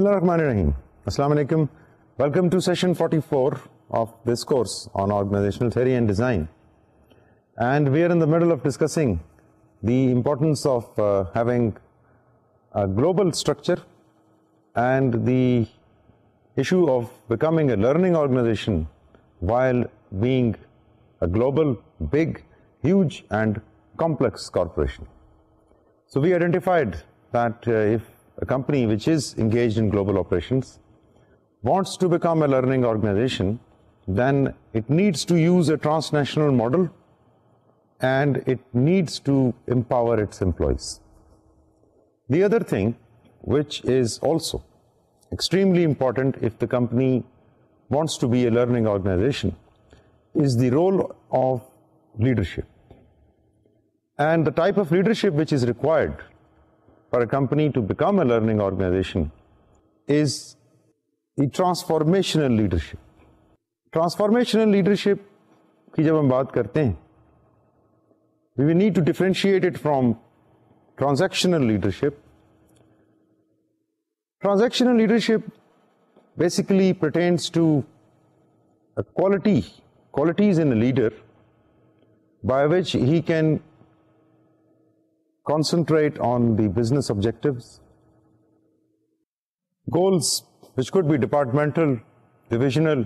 Bismillahirrahmanirrahim. Assalamu alaikum. Welcome to session 44 of this course on organizational theory and design. And we are in the middle of discussing the importance of uh, having a global structure and the issue of becoming a learning organization while being a global, big, huge and complex corporation. So we identified that uh, if a company which is engaged in global operations, wants to become a learning organization, then it needs to use a transnational model and it needs to empower its employees. The other thing, which is also extremely important if the company wants to be a learning organization, is the role of leadership. And the type of leadership which is required for a company to become a learning organization is the transformational leadership. Transformational leadership की जब हम बात करते हैं we need to differentiate it from transactional leadership. Transactional leadership basically pertains to a quality, qualities in a leader by which he can concentrate on the business objectives. Goals which could be departmental, divisional.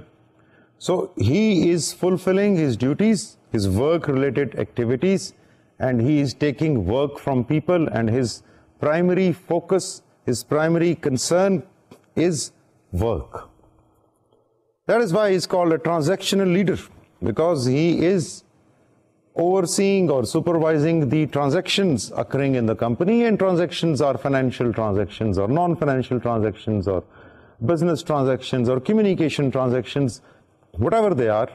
So he is fulfilling his duties, his work related activities and he is taking work from people and his primary focus, his primary concern is work. That is why he is called a transactional leader because he is overseeing or supervising the transactions occurring in the company and transactions are financial transactions or non-financial transactions or business transactions or communication transactions, whatever they are,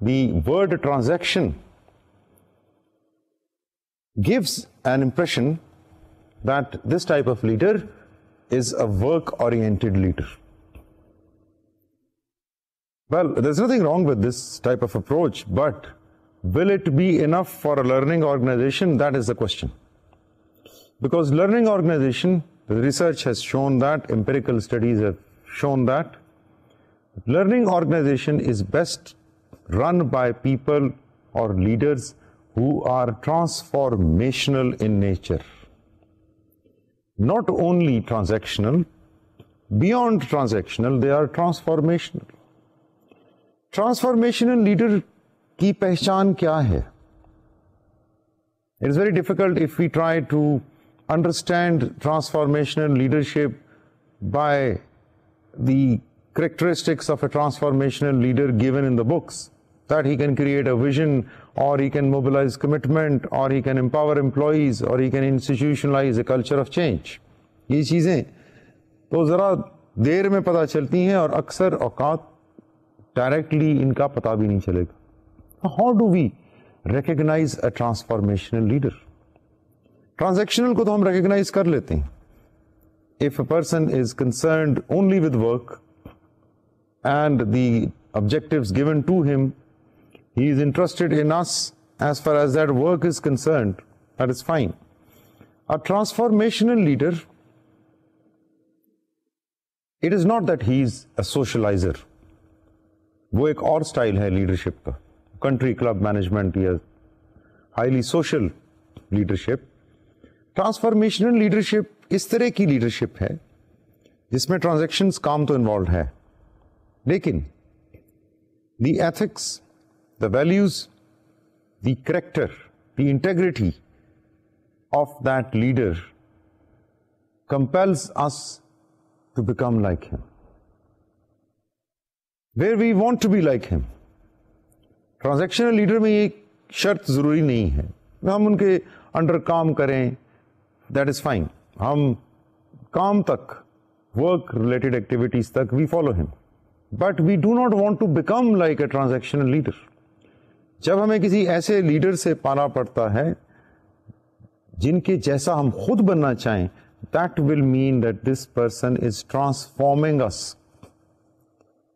the word transaction gives an impression that this type of leader is a work-oriented leader. Well, there's nothing wrong with this type of approach, but Will it be enough for a learning organization? That is the question. Because learning organization, research has shown that, empirical studies have shown that, learning organization is best run by people or leaders who are transformational in nature. Not only transactional, beyond transactional, they are transformational. Transformational leader की पहचान क्या है It is very difficult if we try to understand transformational leadership by the characteristics of a transformational leader given in the books. That he can create a vision, or he can mobilize commitment, or he can empower employees, or he can institutionalize a culture of change. ये चीज़ें तो ज़रा देर में पता चलती हैं और अक्सर औकात डायरेक्टली इनका पता भी नहीं चलेगा how do we recognize a transformational leader transactional को तो हम रिकग्नाइज कर लेते हैं if a person is concern only with work and the objectives given to him he is interested in us as far as that work is concerned, that is fine. A transformational leader, it is not that he is a socializer. वो एक और style है leadership का country club management या highly social leadership transformational leadership is तरह की leadership है जिसमें ट्रांजेक्शन्स काम तो इन्वॉल्व है लेकिन the ethics, the values, the character, the integrity of that leader compels us to become like him. Where we want to be like him. Transactional leader में ये शर्त ज़रूरी नहीं है हम उनके अंडर काम करें दैट इज़ फाइन हम काम तक वर्क रिलेटेड एक्टिविटीज़ तक we follow him but we do not want to become like a transactional leader जब हमें किसी ऐसे लीडर से पाना पड़ता है जिनके जैसा हम खुद बनना चाहें that will mean that this person is transforming us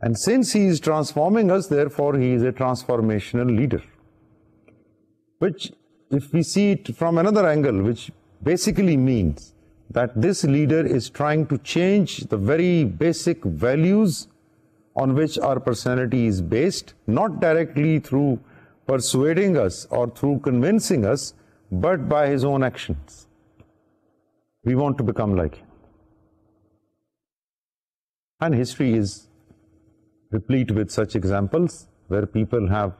And since he is transforming us, therefore he is a transformational leader. Which, if we see it from another angle, which basically means that this leader is trying to change the very basic values on which our personality is based, not directly through persuading us or through convincing us, but by his own actions. We want to become like him. And history is replete with such examples where people have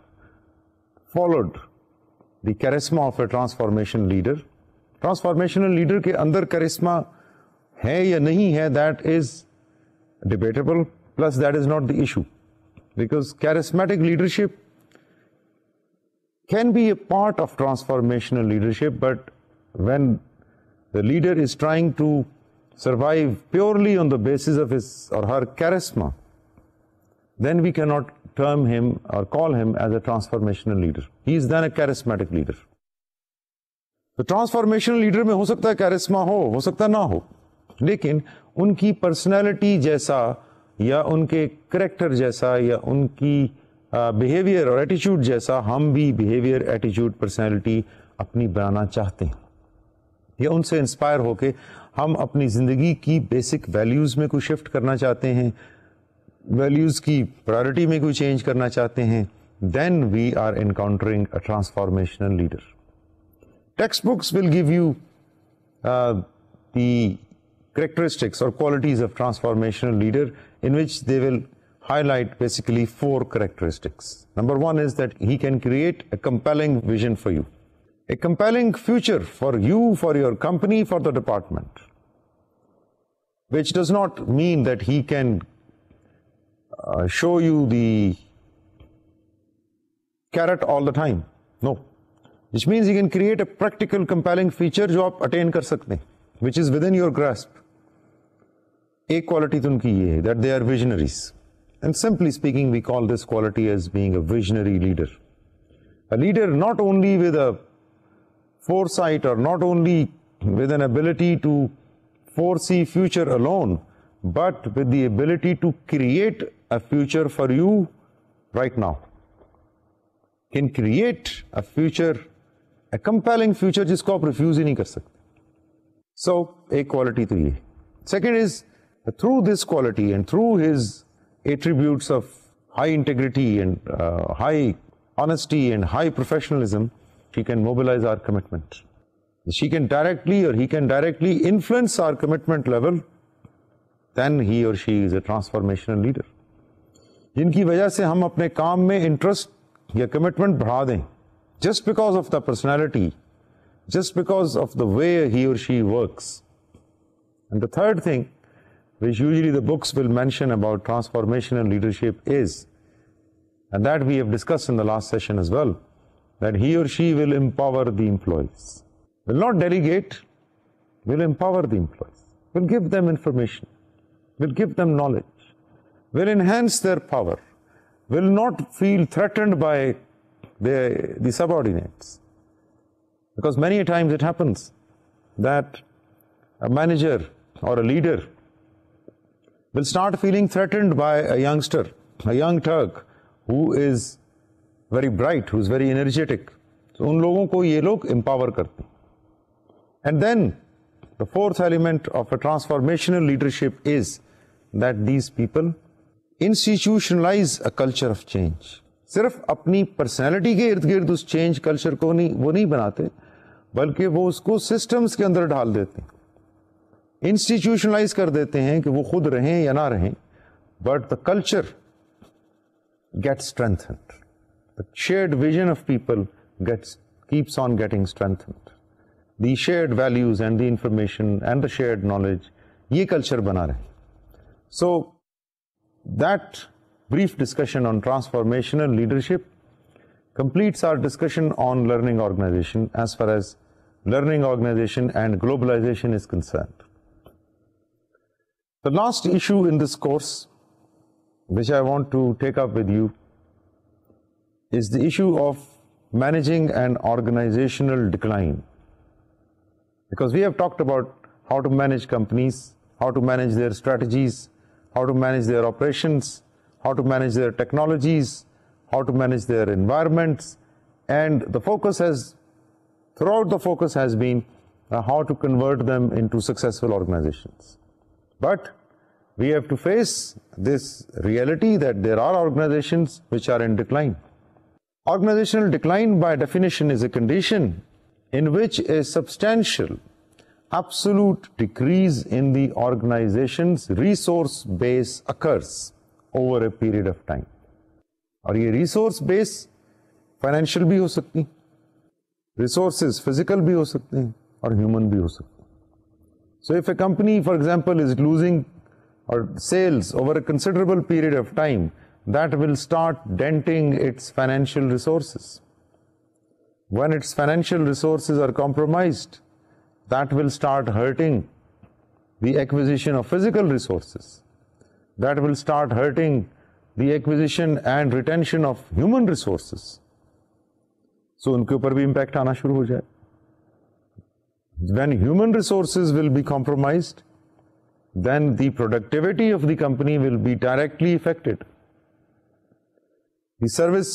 followed the charisma of a transformation leader. Transformational leader के अंदर charisma है या नहीं है that is debatable plus that is not the issue because charismatic leadership can be a part of transformational leadership but when the leader is trying to survive purely on the basis of his or her charisma then we cannot term him or call him as a transformational leader. He is then a charismatic leader. तो transformational leader में हो सकता है कैरिस्मा हो हो सकता ना हो लेकिन उनकी पर्सनैलिटी जैसा या उनके करेक्टर जैसा या उनकी बिहेवियर और एटीट्यूड जैसा हम भी बिहेवियर एटीट्यूड पर्सनैलिटी अपनी बनाना चाहते हैं या उनसे इंस्पायर होके हम अपनी ज़िंदगी की बेसिक वैल्यूज़ में कुछ शिफ्ट करना चाहते हैं values की priority में कोई change करना चाहते हैं then we are encountering a transformational leader. Textbooks will give you uh, the characteristics or qualities of transformational leader in which they will highlight basically four characteristics. Number one is that he can create a compelling vision for you. A compelling future for you, for your company, for the department. Which does not mean that he can Uh, show you the carrot all the time. No. Which means you can create a practical compelling feature job attain कर सकते which is within your grasp. A quality तो उनकी that they are visionaries. And simply speaking, we call this quality as being a visionary leader. A leader not only with a foresight or not only with an ability to foresee future alone, but with the ability to create a future for you right now. Can create a future, a compelling future जिसको आप refuse ही नहीं कर So a quality तो ये. Second is through this quality and through his attributes of high integrity and uh, high honesty and high professionalism, she can mobilize our commitment. She can directly or he can directly influence our commitment level, then he or she is a transformational leader. जिनकी वजह से हम अपने काम में interest या commitment बढ़ा दें just because of the personality just because of the way he और she works and the third thing which usually the books will mention about transformational leadership is, and that we have discussed in the last session as well, that he or she will empower the employees, will not delegate, will empower the employees, will give them information, will give them knowledge, will enhance their power, will not feel threatened by the, the subordinates. Because many times it happens that a manager or a leader will start feeling threatened by a youngster, a young Turk who is very bright, who is very energetic. So, उन लोगों को ये लोग empower करते And then the fourth element of a transformational leadership is that these people institutionalize a culture of change सिर्फ अपनी personality के इर्द गिर्द उस चेंज कल्चर को नहीं वो नहीं बनाते बल्कि वो उसको सिस्टम्स के अंदर ढाल देते हैं इंस्टीट्यूशनलाइज कर देते हैं कि वो खुद रहें या ना रहें but the culture get strengthened the shared vision of people gets keeps on getting strengthened. The shared values and the information and the shared knowledge, ये कल्चर बना रहे सो That brief discussion on transformational leadership completes our discussion on learning organization as far as learning organization and globalization is concerned. The last issue in this course, which I want to take up with you, is the issue of managing an organizational decline. Because we have talked about how to manage companies, how to manage their strategies, how to manage their operations, how to manage their technologies, how to manage their environments, and the focus has, throughout the focus has been uh, how to convert them into successful organizations. But we have to face this reality that there are organizations which are in decline. Organizational decline by definition is a condition in which a substantial absolute decrease in the organization's resource base occurs over a period of time. और ये resource base financial भी हो सकती है resources physical भी हो सकते हैं और ह्यूमन भी हो सकते हैं so if a company for example is losing और sales over a considerable period of time that will start denting its financial resources. When its financial resources are compromised, that will start hurting the acquisition of physical resources. That will start hurting the acquisition and retention of human resources. So, उनके ऊपर भी impact आना शुरू हो जाए When human resources will be compromised, then the productivity of the company will be directly affected. The service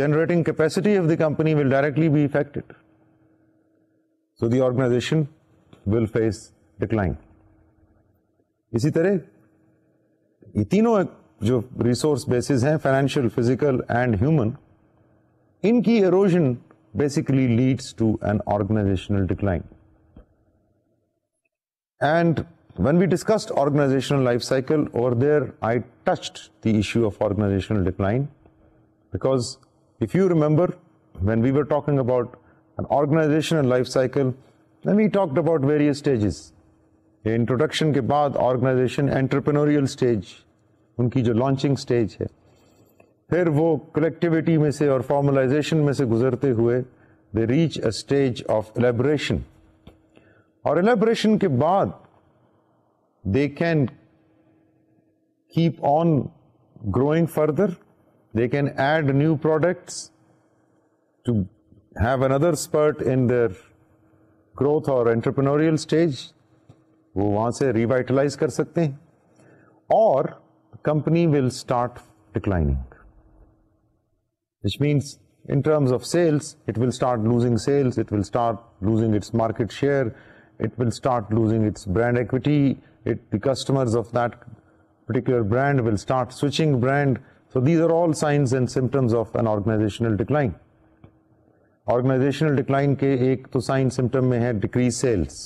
generating capacity of the company will directly be affected. So, the organization will face decline. इसी तरह ये तीनों जो resource basis हैं financial physical and human इनकी erosion basically leads to an organizational decline and when we discussed organizational life cycle over there I touched the issue of organizational decline because if you remember when we were talking about an organizational life cycle. Then we talked about various stages. Introduction के बाद organisation entrepreneurial stage उनकी जो launching stage है फिर वो collectivity में से और फॉर्मलाइजेशन में से गुजरते हुए they reach a stage of elaboration और एलेब्रेशन के बाद they can keep on growing further they can add new products to have another spurt in their growth or entrepreneurial stage, वो वहाँ से revitalize कर सकते हैं और company will start declining, which means in terms of sales, it will start losing sales, it will start losing its market share, it will start losing its brand equity, it, the customers of that particular brand will start switching brand. So these are all signs and symptoms of an organizational decline. Organizational decline के एक तो sign symptom में है decrease sales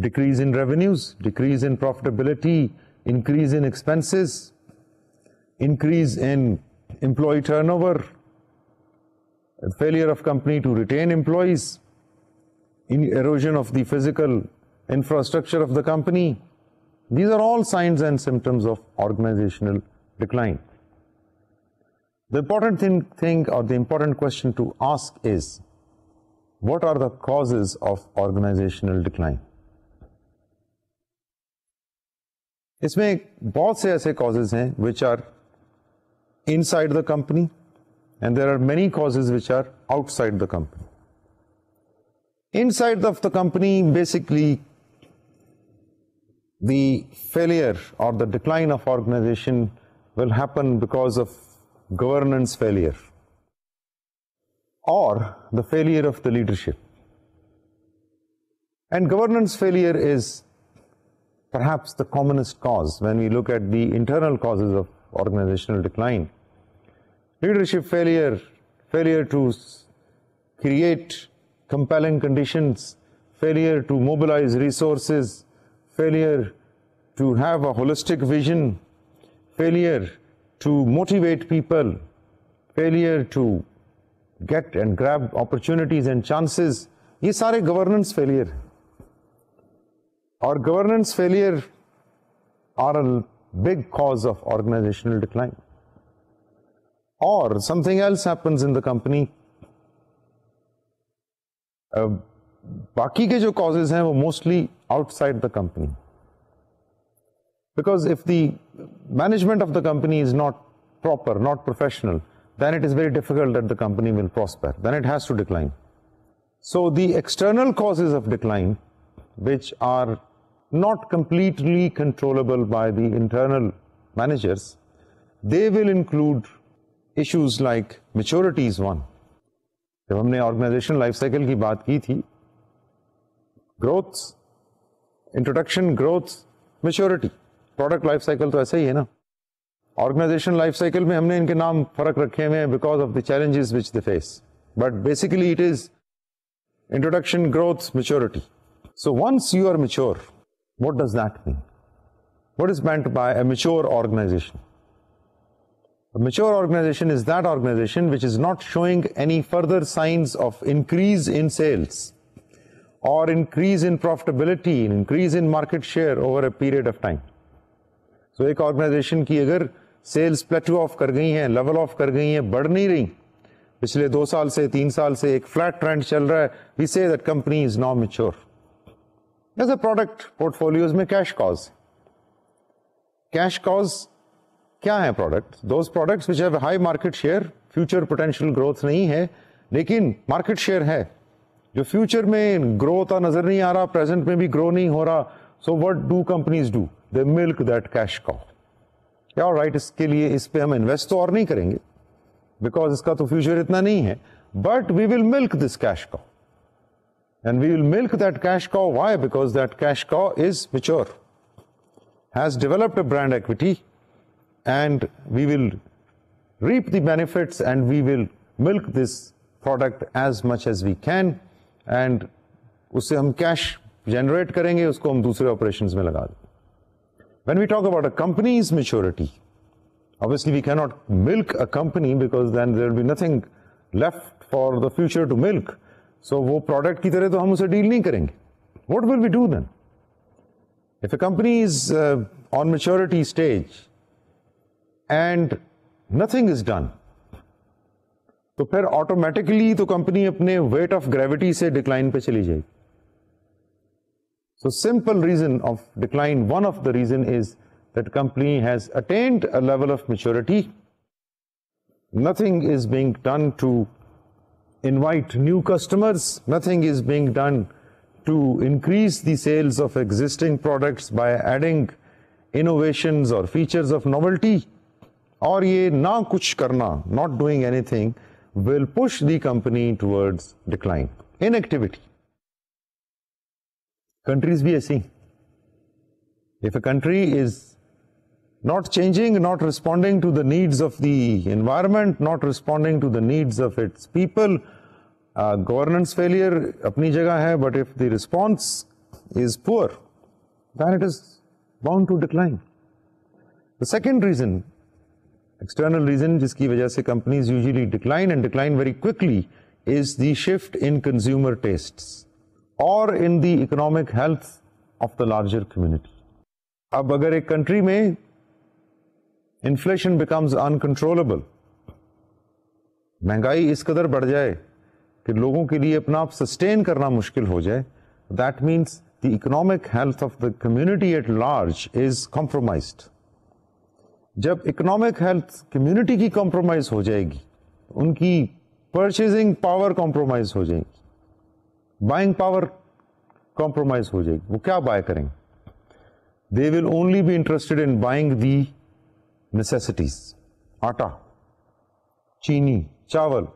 decrease in revenues decrease in profitability increase in expenses increase in employee turnover failure of company to retain employees, in erosion of the physical infrastructure of the company. These are all signs and symptoms of organizational decline. The important thing, thing or the important question to ask is, what are the causes of organizational decline? इसमें बहुत से ऐसे causes हैं which are inside the company and there are many causes which are outside the company. Inside of the company basically the failure or the decline of organization will happen because of governance failure or the failure of the leadership. And governance failure is perhaps the commonest cause when we look at the internal causes of organizational decline. Leadership failure, failure to create compelling conditions, failure to mobilize resources, failure to have a holistic vision, failure to motivate people, failure to get and grab opportunities and chances, ये सारे governance failure हैं और governance failure are a big cause of organizational decline. Or something else happens in the company. Uh, बाकी के जो causes हैं वो mostly outside the company. Because if the management of the company is not proper, not professional, then it is very difficult that the company will prosper. Then it has to decline. So the external causes of decline, which are not completely controllable by the internal managers, they will include issues like maturity is one. जब हमने organisation life cycle की बात की थी growth introduction growth maturity product life cycle तो ऐसा ही है ना ऑर्गेनाइजेशन लाइफ साइकिल में हमने इनके नाम फर्क रखे हुए हैं because of the challenges which they face but basically it is introduction growth maturity so once you are mature what does that mean? What is meant by a mature organization? A mature organization is that organization which is not showing any further signs of increase in sales or increase in profitability, increase in market share over a period of time. तो एक organisation की अगर sales प्लेटू of कर गई हैं level of कर गई हैं बढ़ नहीं रही पिछले दो साल से तीन साल से एक फ्लैट ट्रेंड चल रहा है we say that company is not mature जैसे प्रोडक्ट पोर्टफोलियोज में कैश कॉज कैश कॉज क्या है product those products which have high market share future potential growth नहीं है लेकिन मार्केट शेयर है जो फ्यूचर में ग्रो होता नजर नहीं आ रहा प्रेजेंट में भी ग्रो नहीं हो रहा so what do companies do they milk that cash cow क्या राइट right, इसके लिए इस पर हम इन्वेस्ट तो और नहीं करेंगे बिकॉज इसका तो फ्यूचर इतना नहीं है but we will milk this cash cow and we will milk that cash cow why because that cash cow is mature has developed a brand equity and we will reap the benefits and we will milk this product as much as we can and उससे हम cash generate करेंगे उसको हम दूसरे operations में लगा दें When we talk about a company's maturity, obviously we cannot milk a company because then there will be nothing left for the future to milk. So wo product ki tarhe तो hum usse deal nahi karenge. What will we do then? If a company is uh, on maturity stage and nothing is done, तो फिर automatically तो company अपने weight of gravity से decline पे चली जाएगी So simple reason of decline, one of the reason is that company has attained a level of maturity. Nothing is being done to invite new customers. Nothing is being done to increase the sales of existing products by adding innovations or features of novelty. और ये ना कुछ करना not doing anything will push the company towards decline in activity countries भी ऐसी if a country is not changing not responding to the needs the the environment not responding to the needs of its people governance failure अपनी जगह है But if the response is poor, then it is bound to decline. The second reason, external reason जिसकी वजह से companies usually decline and decline very quickly is the shift in consumer tastes. और in the economic health of the larger community अब अगर एक country में inflation becomes uncontrollable महंगाई इस कदर बढ़ जाए कि लोगों के लिए अपना आप सस्टेन करना मुश्किल हो जाए that means the economic health of the community at large is compromised जब इकोनॉमिक हेल्थ कम्युनिटी की कॉम्प्रोमाइज हो जाएगी उनकी परचेजिंग पावर कॉम्प्रोमाइज हो जाएगी बाइंग पावर कॉम्प्रोमाइज हो जाएगी वो क्या बाय करेंगे they will only be interested in buying the necessities atta chini चावल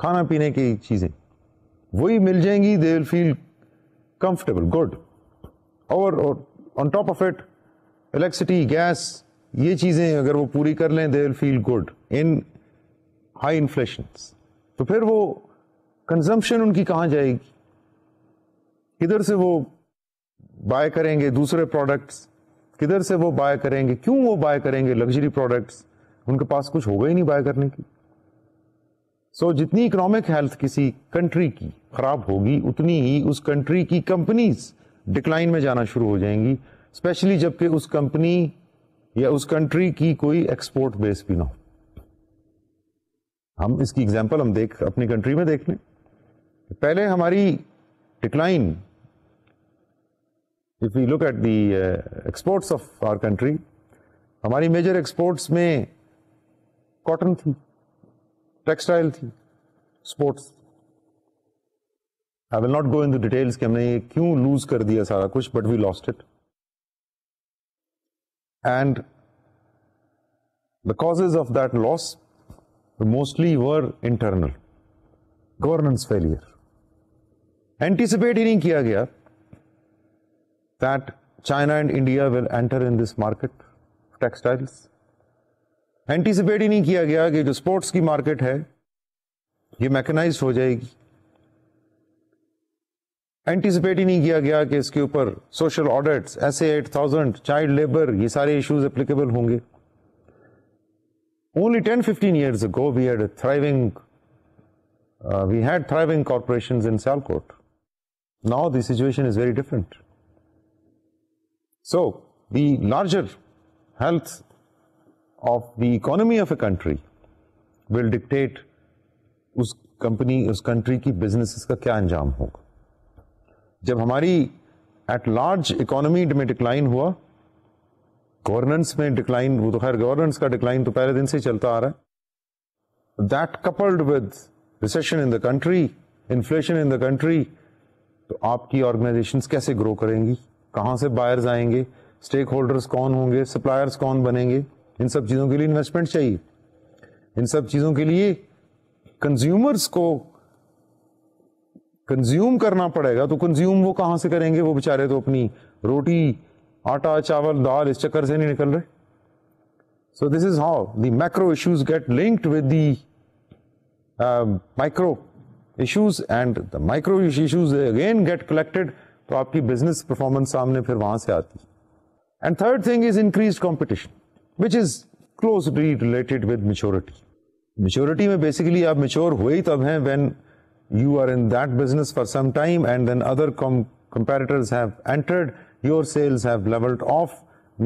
खाना पीने की चीजें वही मिल जाएंगी they will feel comfortable good और on top of it electricity gas ये चीजें अगर वो पूरी कर लें they will feel good in high inflation तो फिर वो कंजम्पशन उनकी कहां जाएगी किधर से वो बाय करेंगे दूसरे प्रोडक्ट्स किधर से वो बाय करेंगे क्यों वो बाय करेंगे लग्जरी प्रोडक्ट्स उनके पास कुछ होगा ही नहीं बाय करने की सो so, जितनी इकोनॉमिक हेल्थ किसी कंट्री की खराब होगी उतनी ही उस कंट्री की कंपनीज डिक्लाइन में जाना शुरू हो जाएंगी स्पेशली जबकि उस कंपनी या उस कंट्री की कोई एक्सपोर्ट बेस भी ना हो हम इसकी एग्जांपल हम देख अपनी कंट्री में देख लें पहले हमारी decline if we look at the exports of our country, हमारी मेजर एक्सपोर्ट्स में कॉटन थी टेक्सटाइल थी sports I will not go in the details कि हमने ये क्यों लूज कर दिया सारा कुछ but we lost it and the causes of that loss mostly were internal governance failure anticipate ही नहीं किया गया that China and India will enter in this market textiles. Anticipate ही नहीं किया गया कि जो स्पोर्ट्स की मार्केट है ये मैकेनाइज हो जाएगी एंटीसिपेट ही नहीं किया गया कि इसके ऊपर सोशल ऑडिट्स ऐसे एट थाउजेंड चाइल्ड लेबर ये सारे इश्यूज एप्लीकेबल होंगे only ten fifteen years go we had thriving we had thriving corporation in Sialkot now the situation is very different So, the larger health of the economy of a country will dictate उस company उस country की businesses का क्या अंजाम होगा जब हमारी at large economy में डिक्लाइन हुआ गवर्नेंस में डिक्लाइन वो तो खैर गवर्नेंस का डिक्लाइन तो पहले दिन से चलता आ रहा है that coupled with recession in the country inflation in the country तो आपकी ऑर्गेनाइजेशंस कैसे ग्रो करेंगी कहाँ से बायर्स आएंगे स्टेक होल्डर्स कौन होंगे सप्लायर्स कौन बनेंगे इन सब चीज़ों के लिए इन्वेस्टमेंट चाहिए इन सब चीज़ों के लिए कंज्यूमर्स को कंज्यूम करना पड़ेगा तो कंज्यूम वो कहाँ से करेंगे वो बेचारे तो अपनी रोटी आटा चावल दाल इस चक्कर से नहीं निकल रहे so this is how the macro issues get linked with the micro issues and the micro issues again get collected तो आपकी बिजनेस परफॉर्मेंस सामने फिर वहां से आती है and third thing is increase competition which is closely related with maturity maturity में basically आप मेच्योर हुए ही तब हैं when you are in that business for some time and then other com- competitors have entered, your sales have leveled off.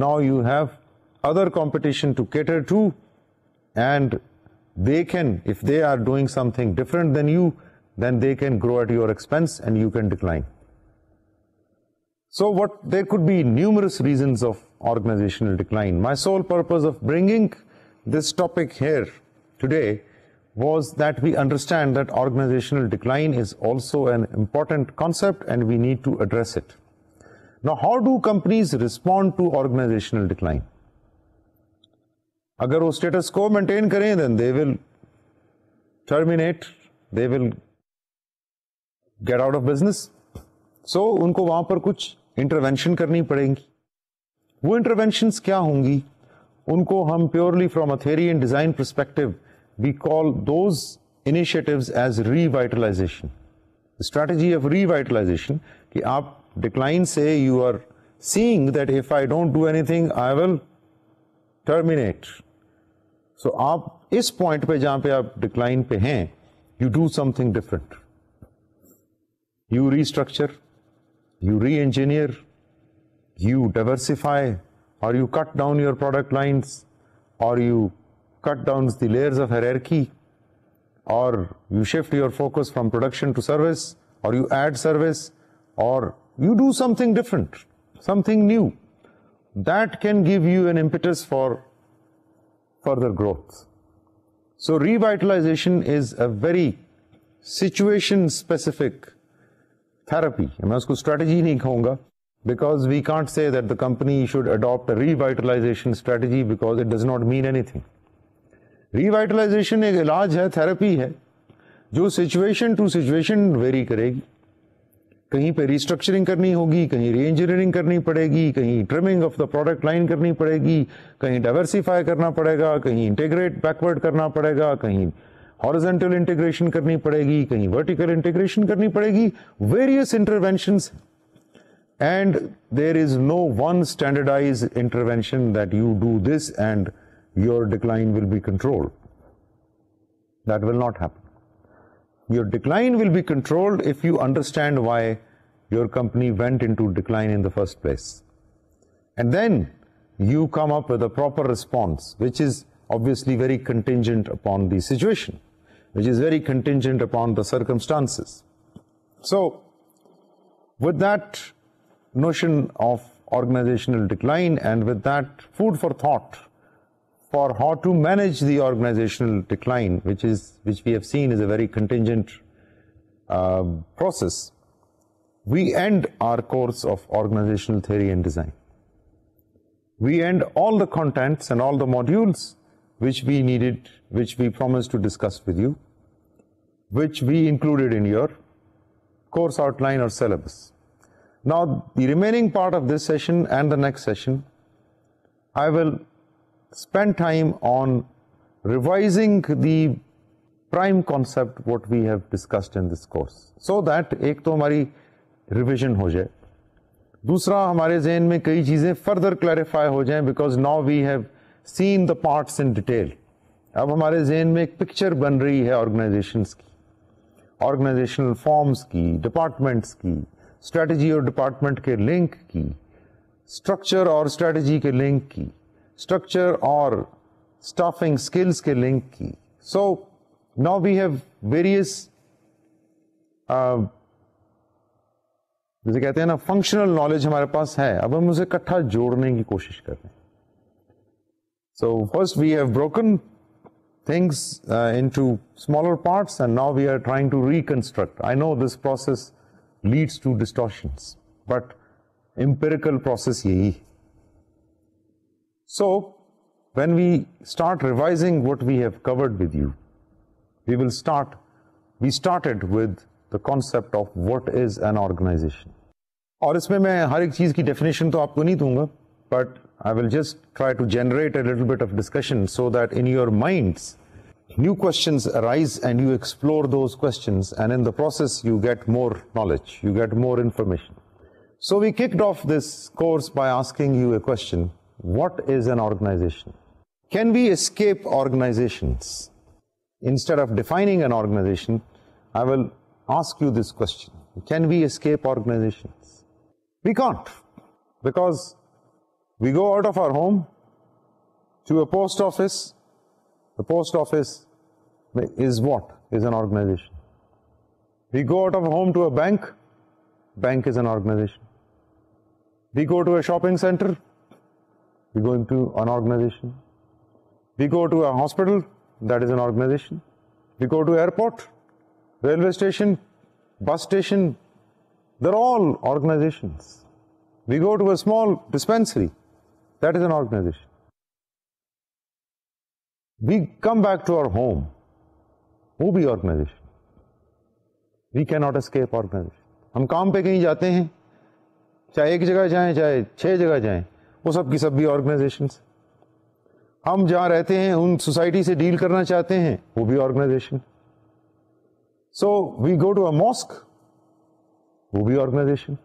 Now you have other competition to cater to and they can, if they are doing something different than you, then they can grow at your expense and you can decline. So what there could be numerous reasons of organizational decline. My sole purpose of bringing this topic here today was that we understand that organizational decline is also an important concept and we need to address it. Now, how do companies respond to organizational decline? अगर वो status को maintain करें they will terminate; they will get out of business. So, सो उनको वहां पर कुछ intervention करनी पड़ेगी वो इंटरवेंशन क्या होंगी उनको हम purely from a theory and design perspective we call those initiatives as revitalization strategy of revitalization कि आप डिक्लाइन से you are seeing that if I don't do anything I will terminate so आप इस point पे जहां पे आप decline पे हैं you do something different you restructure you re engineer, you diversify, or you cut down your product lines, or you cut down the layers of hierarchy, or you shift your focus from production to service, or you add service, or you do something different, something new. That can give you an impetus for further growth. So revitalization is a very situation specific therapy. मैं उसको strategy नहीं कहूँगा because we can't say that the company should adopt a revitalization strategy because it does not mean anything. Revitalization एक इलाज है therapy है जो situation to situation vary करेगी कहीं पे रिस्ट्रक्चरिंग करनी होगी कहीं रीइंजीनियरिंग करनी पड़ेगी कहीं trimming of the product line करनी पड़ेगी कहीं डाइवर्सिफाई करना पड़ेगा कहीं इंटेग्रेट बैकवर्ड करना पड़ेगा कहीं हॉरिजेंटल इंटीग्रेशन करनी पड़ेगी कहीं वर्टिकल इंटीग्रेशन करनी पड़ेगी various intervention and there is no one standardize intervention that you do this and your decline will be controlled that will not happen. Your decline will be controlled if you understand why your company went into decline in the first place. And then you come up with a proper response, which is obviously very contingent upon the situation which is very contingent upon the circumstances. So, with that notion of organizational decline and with that food for thought for how to manage the organizational decline, which is which we have seen is a very contingent uh, process, we end our course of organizational theory and design. We end all the contents and all the modules which we needed, which we promised to discuss with you. which we included in your course outline or syllabus. Now, the remaining part of this session and the next session, I will spend time on revising the prime concept what we have discussed in this course. So that ek toh humari revision ho jai. Dusra, humare zain mein कई चीज़ें further clarify ho jai because now we have seen the parts in detail. Ab humare zain mein ek picture ban rahi hai organizations ki. Organizational forms की departments की strategy और department के link की structure और strategy के link की structure और staffing skills के लिंक की so now we have various जैसे कहते हैं ना फंक्शनल नॉलेज हमारे पास है अब हम उसे इकट्ठा जोड़ने की कोशिश कर रहे हैं so first we have broken things uh, into smaller parts and now we are trying to reconstruct. I know this process leads to distortions, but empirical process yehi. So, when we start revising what we have covered with you, we will start, we started with the concept of what is an organization. और इसमें मैं har ek cheez ki definition तो आपको nahi dunga, but I will just try to generate a little bit of discussion so that in your minds, new questions arise and you explore those questions and in the process you get more knowledge, you get more information. So we kicked off this course by asking you a question. What is an organization? Can we escape organizations? Instead of defining an organization, I will ask you this question. Can we escape organizations? We can't because we go out of our home to a post office. The post office is what? Is an organization. We go out of home to a bank. Bank is an organization. We go to a shopping center. We go into an organization. We go to a hospital. That is an organization. We go to airport, railway station, bus station. They're all organizations. We go to a small dispensary. That is an organization. We come back to our home. वो भी organization we can not escape organization हम काम पे कहीं जाते हैं चाहे एक जगह जाएं चाहे छह जगह जाएं वो सब की सब भी ऑर्गेनाइजेशन हम जहाँ रहते हैं उन सोसाइटी से डील करना चाहते हैं वो भी organization so we go to a mosque वो भी organization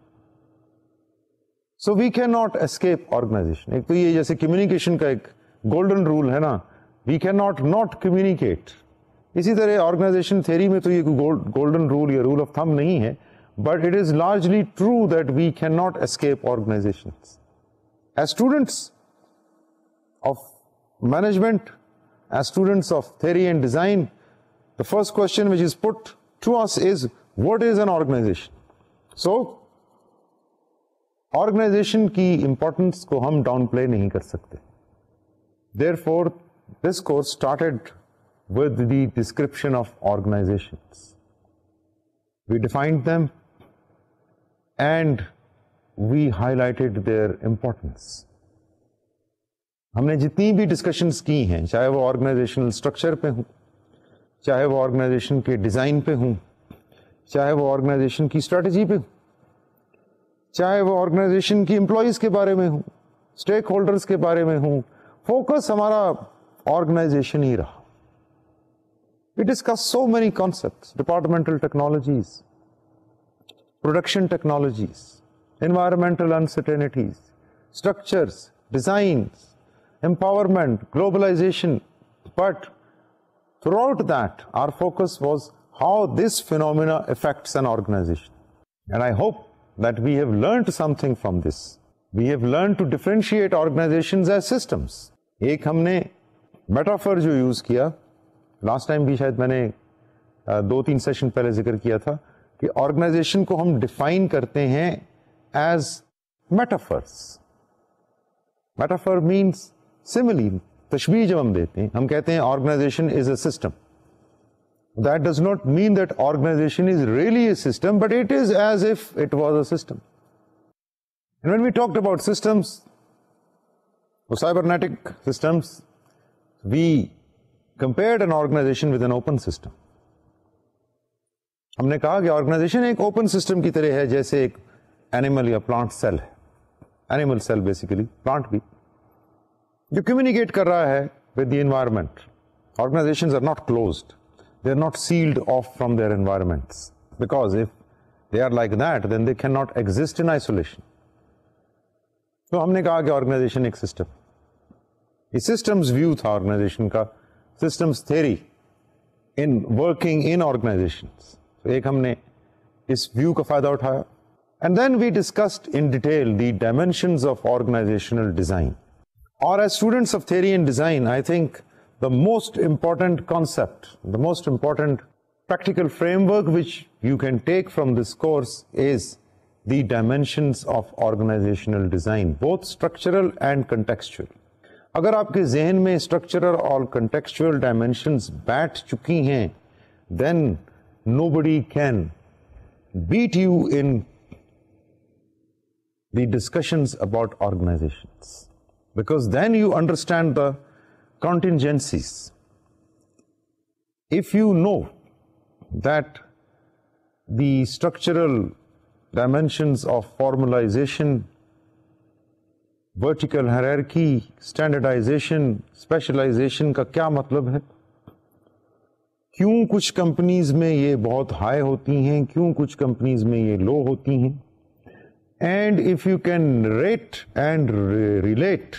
so we can not escape organization एक तो ये जैसे कम्युनिकेशन का एक गोल्डन रूल है ना we can not not communicate इसी तरह ऑर्गेनाइजेशन थ्योरी में तो ये गोल्डन रूल या रूल ऑफ थम नहीं है but it is largely true that we can not escape organization as students of management as students of theory and design the first question which is put to us is what is an organization? So, organization की importance को हम downplay नहीं कर सकते there four this course started with the description of organizations. We defined them and we highlighted their importance. हमने जितनी भी discussions की हैं चाहे वो ऑर्गेनाइजेशनल स्ट्रक्चर पे हों चाहे वो ऑर्गेनाइजेशन के डिज़ाइन पे हों चाहे वो ऑर्गेनाइजेशन की स्ट्रेटजी पे हों चाहे वो ऑर्गेनाइजेशन की एम्प्लॉयज के बारे में हो स्टेक होल्डर्स के बारे में हो फोकस हमारा ऑर्गेनाइजेशन ही रहा We discuss so many concepts, departmental technologies, production technologies, environmental uncertainties, structures, designs, empowerment, globalization. But throughout that, our focus was how this phenomena affects an organization. And I hope that we have learned something from this. We have learned to differentiate organizations as systems. एक हमने metaphor जो use किया last time भी शायद मैंने दो तीन session पहले जिक्र किया था कि ऑर्गेनाइजेशन को हम डिफाइन करते हैं as metaphors metaphor means simile तशबी जब हम देते हैं हम कहते हैं organization is a system that does not mean that organization is really a system, but it is as if it was a system. And when we talked about systems, or cybernetic systems, we compared an organization with an open system. हमने कहा कि organisation एक open system की तरह है जैसे एक animal या प्लांट सेल है एनिमल सेल बेसिकली प्लांट भी जो कम्युनिकेट कर रहा है with the environment organization are not closed they are not sealed off from their environments. Because if they are like that, then they cannot exist in isolation. So, I we said that organization is a system. The system's view of organization, system's theory in working in organizations. So, we have this view of the And then we discussed in detail the dimensions of organizational design. Or as students of theory and design, I think the most important concept, the most important practical framework which you can take from this course is the dimensions of organizational design, both structural and contextual. अगर आपके जहन में structural और contextual dimensions बैठ चुकी हैं then nobody can beat you in the discussions about organizations because then you understand the contingencies. If you know that the structural dimensions of formalization, vertical hierarchy, standardization, specialization کا کیا مطلب ہے کیوں کچھ companies میں یہ بہت high ہوتی ہیں کیوں کچھ کمپنیز میں یہ لو ہوتی ہیں and if you can rate and relate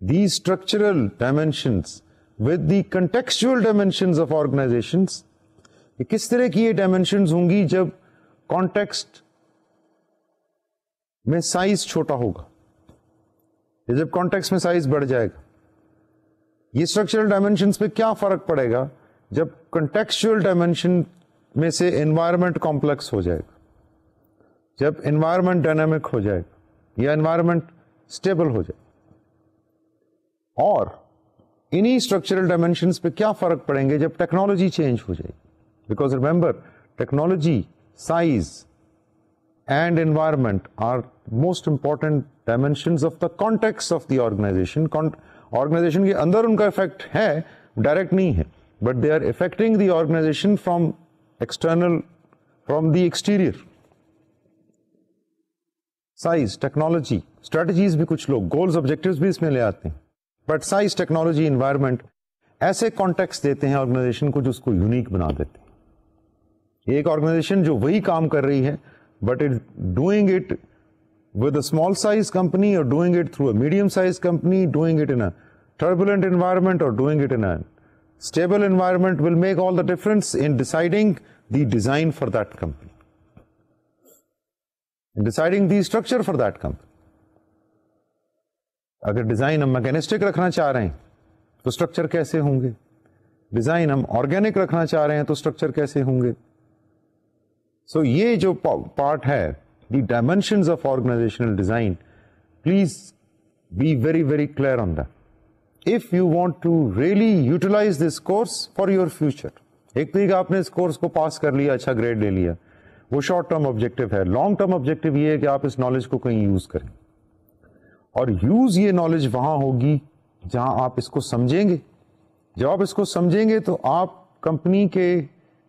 these structural dimensions with the contextual dimensions of organizations ये किस तरह की ये dimensions होंगी जब context में size छोटा होगा या जब context में size बढ़ जाएगा ये structural dimensions पे क्या फर्क पड़ेगा जब contextual dimension में से environment complex हो जाएगा जब environment dynamic हो जाएगा या environment stable हो जाएगा और इन्हीं स्ट्रक्चरल डायमेंशन पे क्या फर्क पड़ेंगे जब टेक्नोलॉजी चेंज हो जाएगी because remember technology size and environment are most important dimension of the context of the organization organization के अंदर उनका इफेक्ट है डायरेक्ट नहीं है but they are affecting the organization from external from the exterior size technology strategies भी कुछ लोग goals objectives भी इसमें ले आते हैं बट साइज टेक्नोलॉजी इन्वायरमेंट ऐसे कॉन्टेक्ट देते हैं ऑर्गेनाइजेशन को जो उसको यूनिक बना देते हैं एक ऑर्गेनाइजेशन जो वही काम कर रही है but it doing it with a small size company और doing it through a medium size company doing it in a turbulent environment or doing it in a stable environment will make all the difference in deciding the design for that company, in deciding the structure for that company. अगर design हम mechanistic रखना चाह रहे हैं तो structure कैसे होंगे design हम ऑर्गेनिक रखना चाह रहे हैं तो स्ट्रक्चर कैसे होंगे सो so, ये जो पार्ट है the dimension of organizational design please be very very clear on that if you want to really utilize this course for your future एक तरीका तो आपने इस कोर्स को पास कर लिया अच्छा ग्रेड ले लिया वो शॉर्ट टर्म ऑब्जेक्टिव है लॉन्ग टर्म ऑब्जेक्टिव ये है कि आप इस नॉलेज को कहीं यूज़ करें और यूज ये नॉलेज वहां होगी जहां आप इसको समझेंगे जब आप इसको समझेंगे तो आप कंपनी के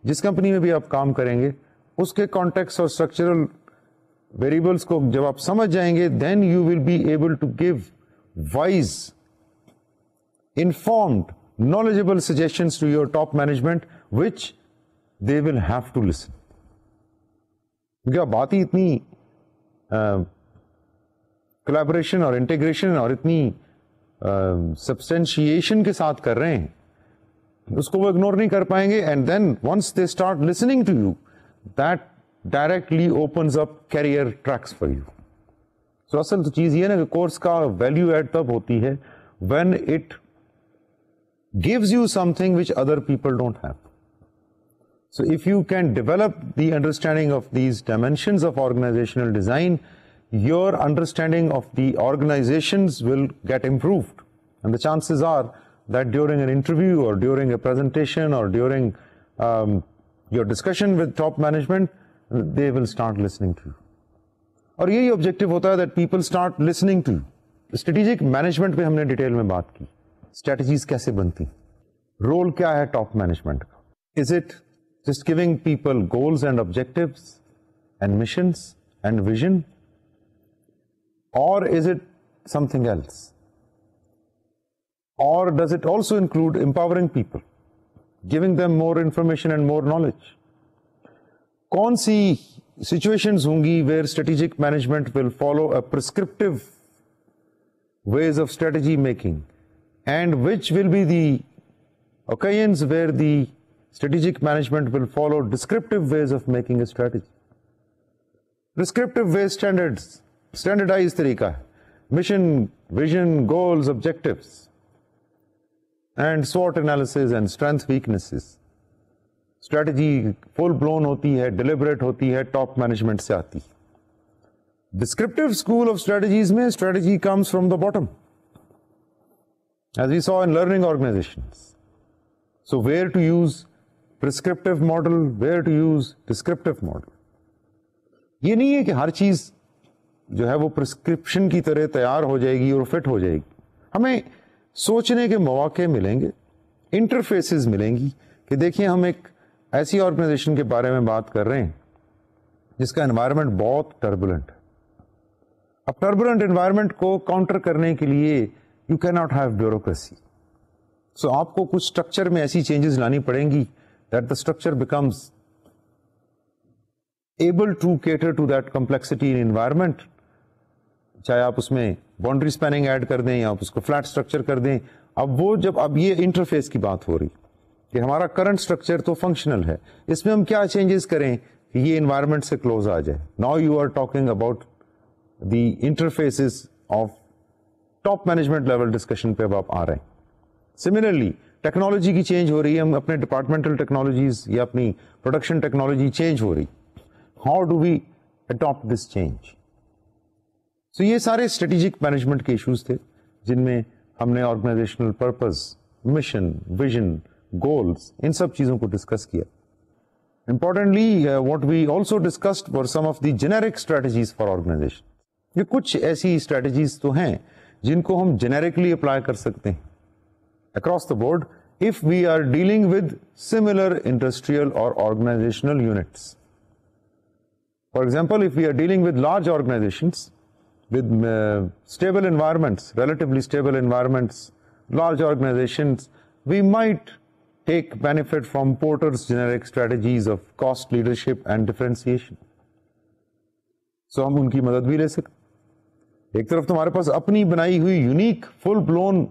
जिस कंपनी में भी आप काम करेंगे उसके कॉन्टेक्ट और स्ट्रक्चरल वेरिएबल्स को जब आप समझ जाएंगे then you will be able to give wise informed, knowledgeable suggestions to your top management, which they will have to listen. क्योंकि बात ही इतनी कोलैबोरेशन और इंटीग्रेशन और इतनी सब्सटेंशिएशन uh, के साथ कर रहे हैं उसको वो इग्नोर नहीं कर पाएंगे and then once they start listening to you that directly open up career tracks for you so असल तो चीज ये ना कि कोर्स का वैल्यू एड तब होती है when it gives you something which other people don't have. So if you can develop the understanding of these dimensions of organizational design your understanding of the organizations will get improved. And the chances are that during an interview or during a presentation or during um, your discussion with top management, they will start listening to you. और यही objective होता है that people start listening Strategic management, management पे हमने detail में बात की strategies कैसे बनती रोल क्या है टॉप मैनेजमेंट का is it just giving people goals and objectives and missions and vision or is it something else? Or does it also include empowering people, giving them more information and more knowledge? कौन सी situations होंगी where strategic management will follow a prescriptive ways of strategy making and which will be the occasions where the strategic management will follow descriptive ways of making a strategy. Prescriptive way standards standardize तरीका है mission vision goals objectives and SWOT analysis and strength weaknesses strategy full blown होती है deliberate होती है top management से आती है descriptive school of strategies में strategy comes from the bottom as we saw in learning organization so where to use prescriptive model where to use descriptive model ये नहीं है कि हर चीज जो है वो प्रिस्क्रिप्शन की तरह तैयार हो जाएगी और फिट हो जाएगी हमें सोचने के मौाक़े मिलेंगे इंटरफेसेस मिलेंगी कि देखिए हम एक ऐसी ऑर्गेनाइजेशन के बारे में बात कर रहे हैं जिसका एनवायरनमेंट बहुत टर्बुलेंट है अब टर्बुलेंट एनवायरनमेंट को काउंटर करने के लिए you can not have bureaucracy so आपको कुछ स्ट्रक्चर में ऐसी चेंजेस लानी पड़ेंगी that the structure becomes able to cater to that complexity in environment चाहे आप उसमें बाउंड्री स्पैनिंग ऐड कर दें या आप उसको फ्लैट स्ट्रक्चर कर दें अब वो जब अब ये इंटरफेस की बात हो रही कि हमारा करंट स्ट्रक्चर तो फंक्शनल है इसमें हम क्या चेंजेस करें कि ये इन्वायरमेंट से क्लोज आ जाए now you are talking about the interfaces of top management level discussion पे अब आप आ रहे हैं सिमिलरली टेक्नोलॉजी की चेंज हो रही है हम अपने डिपार्टमेंटल टेक्नोलॉजीज या अपनी प्रोडक्शन टेक्नोलॉजी चेंज हो रही how do we adopt this change so so, ये सारे स्ट्रेटेजिक मैनेजमेंट के इश्यूज थे जिनमें हमने organizational purpose mission vision goals इन सब चीजों को डिस्कस किया importantly what we also discussed for some of the generic strategies for organization ये कुछ ऐसी स्ट्रेटजीज तो हैं जिनको हम जेनेरिकली अप्लाई कर सकते हैं across the board if we are dealing with similar industrial और organizational units for example if we are dealing with large organizations with uh, stable environments, relatively stable environments, large organizations, we might take benefit from Porter's generic strategies of cost leadership and differentiation. So हम उनकी मदद भी ले सकते एक तरफ तुम्हारे पास अपनी बनाई हुई unique full blown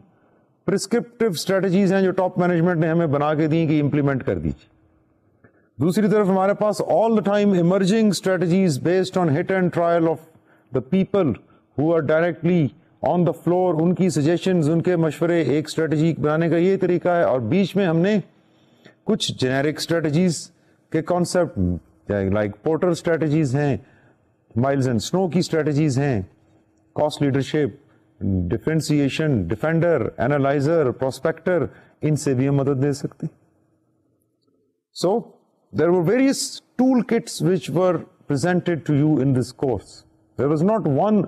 prescriptive strategies हैं जो टॉप मैनेजमेंट ने हमें बना के दी कि इंप्लीमेंट कर दीजिए दूसरी तरफ हमारे पास all the time emerging strategies based on hit and trial of the people हुआ डायरेक्टली ऑन द फ्लोर उनकी सजेशंस उनके मशवरे एक स्ट्रेटजी बनाने का ये तरीका है और बीच में हमने कुछ जेनेरिक स्ट्रेटजीज के कॉन्सेप्ट लाइक पोर्टर स्ट्रेटजीज हैं माइल्स एंड स्नो की स्ट्रेटजीज हैं cost leadership differentiation defender analyser prospector इनसे भी हम मदद दे सकते so there were various tool kits which were presented to you in this course. There was not one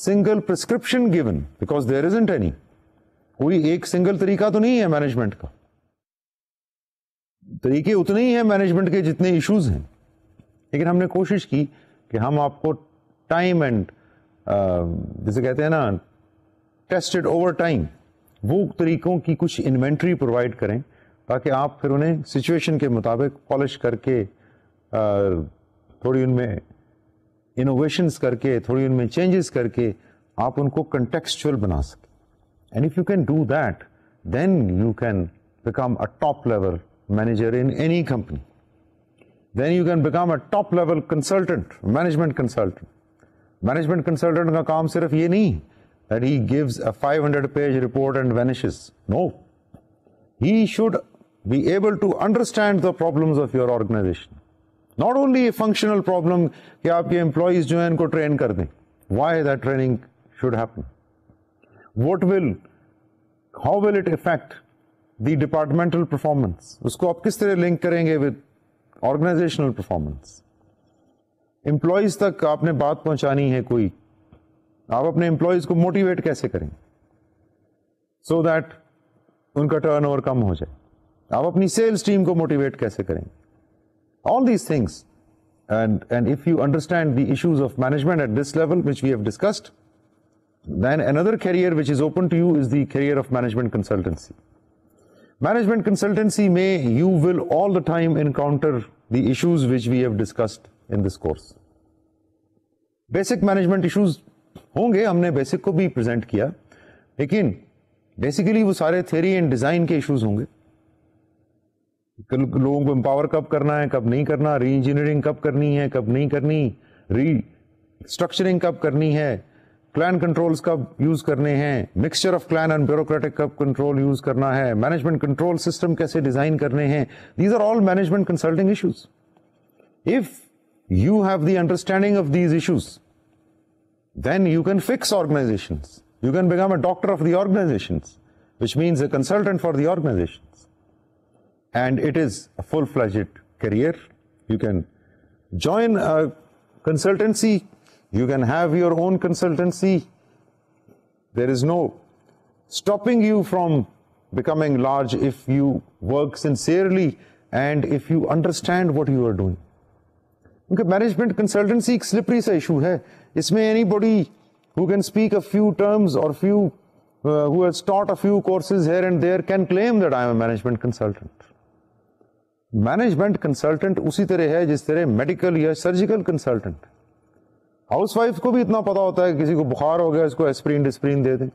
single prescription given because there is isn't any कोई एक single तरीका तो नहीं है मैनेजमेंट का तरीके उतने ही हैं मैनेजमेंट के जितने इश्यूज हैं लेकिन हमने कोशिश की कि हम आपको टाइम एंड uh, जिसे कहते हैं ना टेस्टेड ओवर टाइम वो तरीकों की कुछ इन्वेंट्री प्रोवाइड करें ताकि आप फिर उन्हें सिचुएशन के मुताबिक पॉलिश करके uh, थोड़ी उनमें इनोवेशंस करके थोड़ी उनमें चेंजेस करके आप उनको कंटेक्सचुअल बना सकें and if you can do that then you can become a top level manager in any company then you can become a top level consultant management consultant management consultant का काम सिर्फ ये नहीं that he gives a 500 page report and vanishes. No. He should be able to understand the problems of your organization. Not only functional problem कि आपके employees जो है इनको ट्रेन कर दें why that training should happen what will how will it affect the departmental performance उसको आप किस तरह लिंक करेंगे विद ऑर्गेनाइजेशनल परफॉर्मेंस एम्प्लॉयज तक आपने बात पहुंचानी है कोई आप अपने एम्प्लॉयज को मोटिवेट कैसे करेंगे सो so दैट उनका टर्नओवर कम हो जाए आप अपनी सेल्स टीम को मोटिवेट कैसे करेंगे all these things. And, and if you understand the issues of management at this level, which we have discussed, then another career which is open to you is the career of management consultancy. Management consultancy may you will all the time encounter the issues which we have discussed in this course. basic management issues honge humne basic ko bhi present kiya lekin basically wo sare theory and design ke issues honge लोगों को empower कब करना है कब नहीं करना री engineering कब करनी है कब नहीं करनी री स्ट्रक्चरिंग कब करनी है क्लैन कंट्रोल्स कब यूज करने हैं mixture of clan and bureaucratic कब कंट्रोल यूज करना है मैनेजमेंट कंट्रोल सिस्टम कैसे डिजाइन करने हैं these are all management consulting issues if you have the understanding of these issues then you can fix organization you can become a doctor of the organization which means a consultant for the organization and it is a full-fledged career. You can join a consultancy, you can have your own consultancy. There is no stopping you from becoming large if you work sincerely and if you understand what you are doing. क्योंकि management consultancy एक slippery सा issue है इसमें anybody who can speak a few terms और few who has taught a few courses here and there can claim that I am a management consultant management consultant उसी तरह है जिस तरह मेडिकल या सर्जिकल कंसल्टेंट हाउसवाइफ को भी इतना पता होता है किसी को बुखार हो गया इसको एस्प्रीन डिस्प्रीन दे दें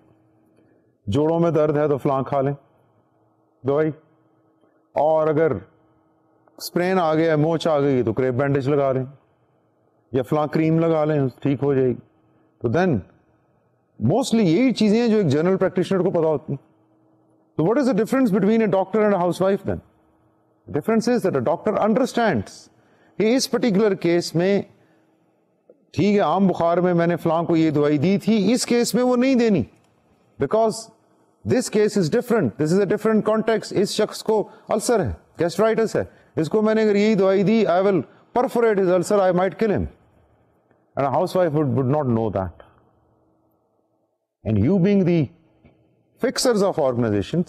जोड़ों में दर्द है तो फलां खा लें दवाई और अगर स्प्रेन आ गया मोच आ गई तो क्रेप बैंडेज लगा लें या फलां क्रीम लगा लें ठीक हो जाएगी तो देन मोस्टली यही चीज़ें हैं जो एक जनरल प्रैक्टिशनर को पता होती हैं तो what is the difference between a doctor and housewife then difference is that a doctor understands. He इस particular case में ठीक है आम बुखार में मैंने फलां को ये दवाई दी थी इस केस में वो नहीं देनी because this case is different this is a different context इस शख्स को अल्सर है गैस्ट्राइटिस है इसको मैंने अगर यही दवाई दी I will perforate his ulcer I might kill him and housewife would not know that and you being the fixers of organization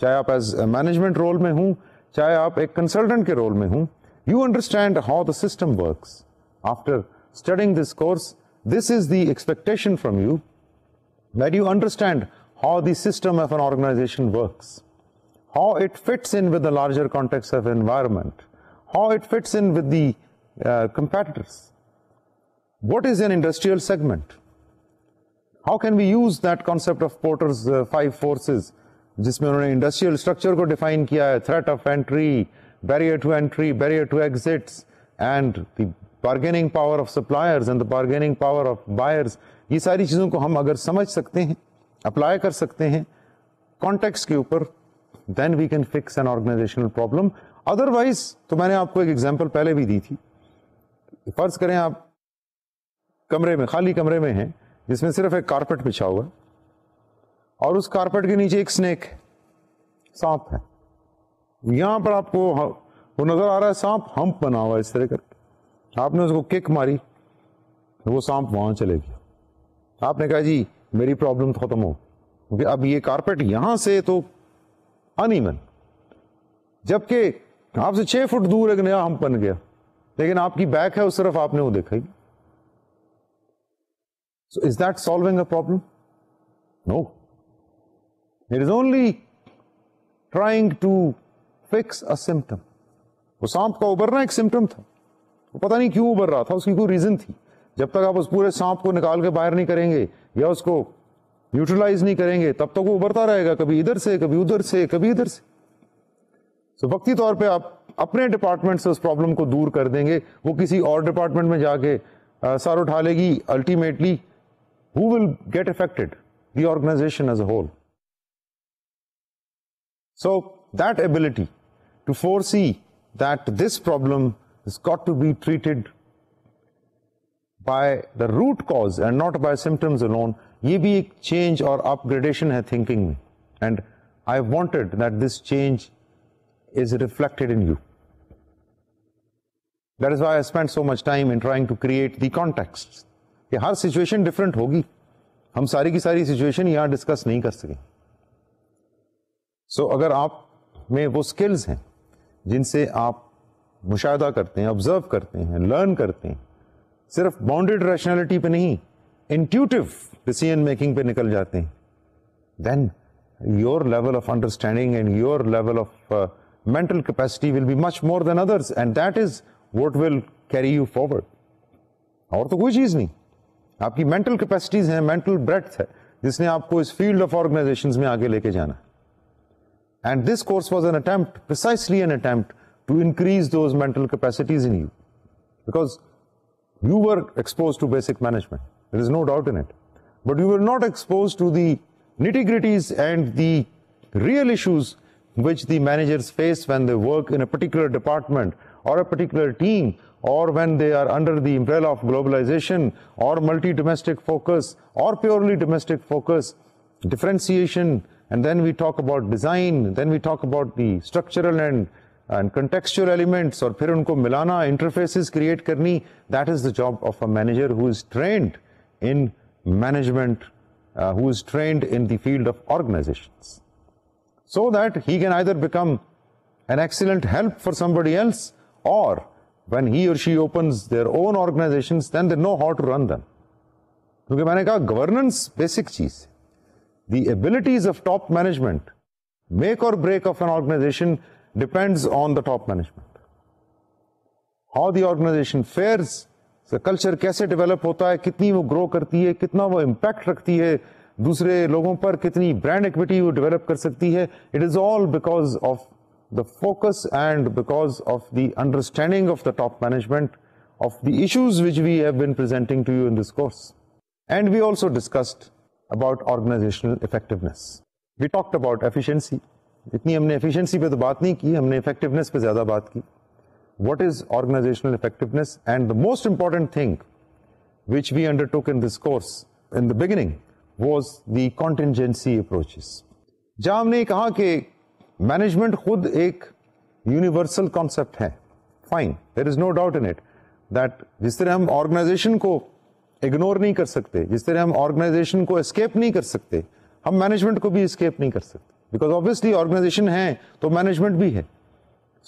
चाहे आप एज मैनेजमेंट रोल में हूं चाहे आप एक कंसल्टेंट के रोल में हूं you understand how the system works after studying this course this is the expectation from you that you understand how the system of an organization works how it fits in with the larger context of environment, how it fits in with the uh, competitors. What is an industrial segment? How can we use that concept of Porter's uh, five forces जिसमें उन्होंने industrial structure को define किया है threat of entry barrier to entry barrier to exits and the bargaining power of suppliers and the bargaining power of buyers ये सारी चीज़ों को हम अगर समझ सकते हैं अप्लाई कर सकते हैं कॉन्टेक्स्ट के ऊपर then we can fix an organizational problem otherwise तो मैंने आपको एक एग्जाम्पल पहले भी दी थी फर्ज करें आप कमरे में खाली कमरे में हैं जिसमें सिर्फ एक कारपेट बिछा हुआ है और उस कारपेट के नीचे एक स्नेक है सांप है यहां पर आपको वो नजर आ रहा है सांप हम्प बना हुआ इस तरह करके आपने उसको किक मारी तो वो सांप वहां चले गया आपने कहा जी मेरी प्रॉब्लम खत्म हो क्योंकि अब ये कारपेट यहां से तो अनिमन जबकि आपसे छह फुट दूर एक नया हम्प बन गया लेकिन आपकी बैक है उस तरफ आपने वो देखा ही is that solving a problem no it is only trying to fix a symptom. वो सांप का उबरना एक सिम्टम था वो पता नहीं क्यों उबर रहा था उसकी कोई रीजन थी जब तक आप उस पूरे सांप को निकाल के बाहर नहीं करेंगे या उसको यूटिलाइज नहीं करेंगे तब तक तो वो उबरता रहेगा कभी इधर से कभी उधर से कभी इधर से तो so, वक्ती तौर पे आप अपने डिपार्टमेंट से उस प्रॉब्लम को दूर कर देंगे वो किसी और डिपार्टमेंट में जाके आ, सर उठा लेगी ultimately who will get affected the organization as a whole So that ability to foresee that this problem has got to be treated by the root cause and not by symptoms alone, ye bhi ek change or upgradation hai thinking में and I wanted that this change is reflected in you. That is why I spent so much time in trying to create the context. कि har situation different hogi. Hum sari ki sari situation yaan discuss नहीं kar sakein. So so, अगर आप में वो skills हैं जिनसे आप मुशाह करते हैं ऑब्ज़र्व करते हैं लर्न करते हैं सिर्फ बाउंडेड रैशनैलिटी पे नहीं इंट्यूटिव डिसीजन मेकिंग पे निकल जाते हैं then your level of understanding and your level of mental capacity will be much more than others and that is what will carry you forward और तो कोई चीज़ नहीं आपकी मेंटल कैपेसिटीज़ हैं मेंटल ब्रेथ है जिसने आपको इस फील्ड ऑफ ऑर्गेनाइजेशन में आगे लेके जाना है And this course was an attempt, precisely an attempt, to increase those mental capacities in you. Because you were exposed to basic management. There is no doubt in it. But you were not exposed to the nitty gritties and the real issues which the managers face when they work in a particular department or a particular team or when they are under the umbrella of globalization or multi-domestic focus or purely domestic focus, differentiation, and then we talk about design, then we talk about the structural and and contextual elements or फिर उनको मिलाना interfaces create करनी that is the job of a manager who is trained in management uh, who is trained in the field of organizations so that he can either become an excellent help for somebody else or when he or she opens their own organizations then they know how to run them क्योंकि मैंने कहा governance basic चीज the abilities of top management, make or break of an organization depends on the top management. How the organization fares, culture कैसे develop होता है कितनी वो grow करती है कितना वो इम्पैक्ट रखती है दूसरे लोगों पर कितनी ब्रांड इक्विटी वो डेवलप कर सकती है it is all because of the focus and because of the understanding of the top management of the issues which we have been presenting to you in this course and we also discussed about organizational effectiveness. We talked about efficiency. इतनी हमने efficiency पे तो बात नहीं की हमने effectiveness पे ज्यादा बात की What is organizational effectiveness? And the most important thing which we undertook in this course in the beginning was the contingency approaches. जहां हमने कहा कि मैनेजमेंट खुद एक यूनिवर्सल कॉन्सेप्ट है fine there is no doubt in it that जिस तरह हम ऑर्गेनाइजेशन को इग्नोर नहीं कर सकते जिस तरह हम ऑर्गेनाइजेशन को एस्केप नहीं कर सकते हम मैनेजमेंट को भी एस्केप नहीं कर सकते बिकॉज ऑब्वियसली ऑर्गेनाइजेशन है तो मैनेजमेंट भी है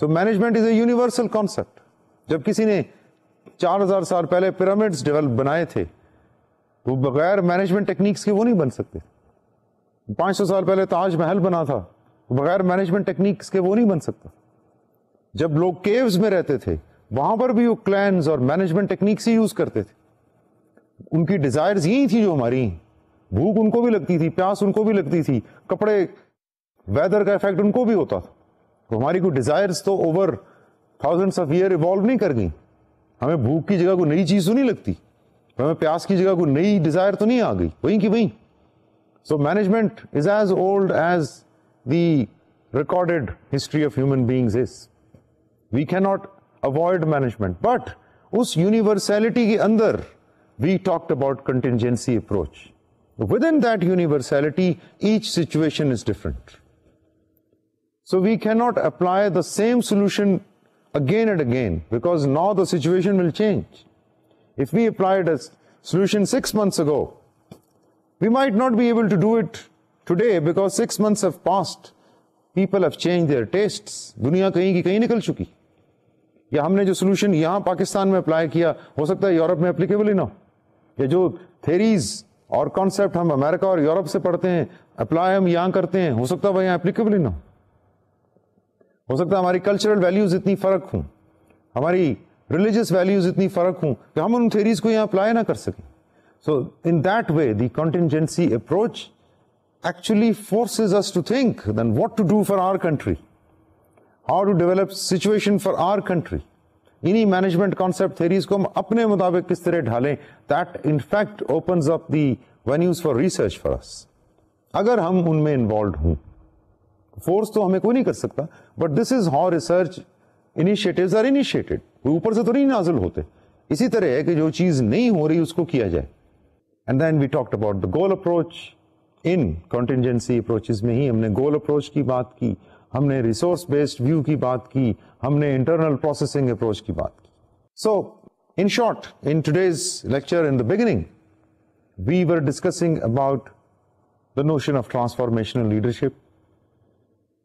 so management is a universal concept जब किसी ने 4000 साल पहले पिरामिड्स डेवलप बनाए थे वो बगैर मैनेजमेंट टेक्निक्स के वो नहीं बन सकते 500 साल पहले ताजमहल बना था बगैर मैनेजमेंट टेक्निक्स के वो नहीं बन सकता जब लोग केव्स में रहते थे वहां पर भी वो क्लैंस और मैनेजमेंट टेक्निक्स ही यूज करते थे उनकी डिज़ायर्स यही थी जो हमारी भूख उनको भी लगती थी प्यास उनको भी लगती थी कपड़े वेदर का इफेक्ट उनको भी होता था तो हमारी कोई डिज़ायर्स तो over thousands of year evolve नहीं कर गई हमें भूख की जगह कोई नई चीज़ तो नहीं लगती हमें प्यास की जगह कोई नई डिज़ायर तो नहीं आ गई वही की वही so management is as old as the recorded history of human beings is we cannot avoid management but उस यूनिवर्सैलिटी के अंदर we talked about contingency approach. Within that universality, each situation is different. So we cannot apply the same solution again and again because now the situation will change. If we applied a solution six months ago, we might not be able to do it today because six months have passed. People have changed their tastes. दुनिया कहीं की कहीं निकल चुकी या हमने जो solution यहां पाकिस्तान में अप्लाई किया हो सकता है यूरोप में एप्लीकेबल ही ना हो ये जो थेरीज और कॉन्सेप्ट हम अमेरिका और यूरोप से पढ़ते हैं अप्लाई हम यहां करते हैं हो सकता है वह एप्लीकेबल ही ना हो सकता है हमारी कल्चरल वैल्यूज इतनी फ़र्क हूं हमारी रिलीजियस वैल्यूज इतनी फ़र्क हूं कि हम उन थेरीज को यहाँ अप्लाई ना कर सकें so in that way the contingency approach actually forces us to think then what to do for our country how to develop situation for our country इन्हीं मैनेजमेंट कॉन्सेप्ट थेरीज को हम अपने मुताबिक किस तरह ढालें that in fact open up the venues for research for us अगर हम उनमें इन्वॉल्व हूं फोर्स तो हमें कोई नहीं कर सकता but this is how research initiatives are initiated ऊपर से तो नहीं नाजिल होते इसी तरह है कि जो चीज नहीं हो रही उसको किया जाए and then we talked about the goal approach in contingency approaches में ही हमने गोल अप्रोच की बात की हमने रिसोर्स बेस्ड व्यू की बात की हमने इंटरनल प्रोसेसिंग अप्रोच की बात की so in short in today's lecture in the beginning we were discussing the notion of transformational leadership.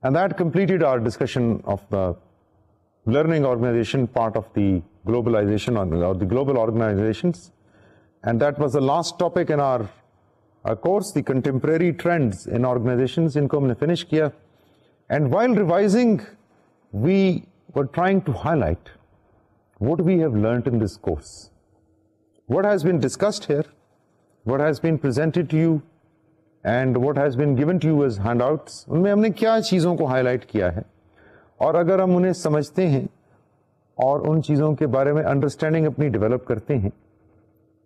And that completed our discussion of the learning organization part of the globalization or the global organizations. And that was the last topic in our, course, the contemporary trends in organizations, इनको हमने finish किया. And while revising, we we're trying to highlight what we have learnt in this course. What has been discussed here, what has been presented to you, and what has been given to you as handouts, उनमें हमने क्या चीज़ों को highlight किया And if we understand them and हैं और उन चीज़ों के बारे में अंडरस्टैंडिंग अपनी डेवलप करते हैं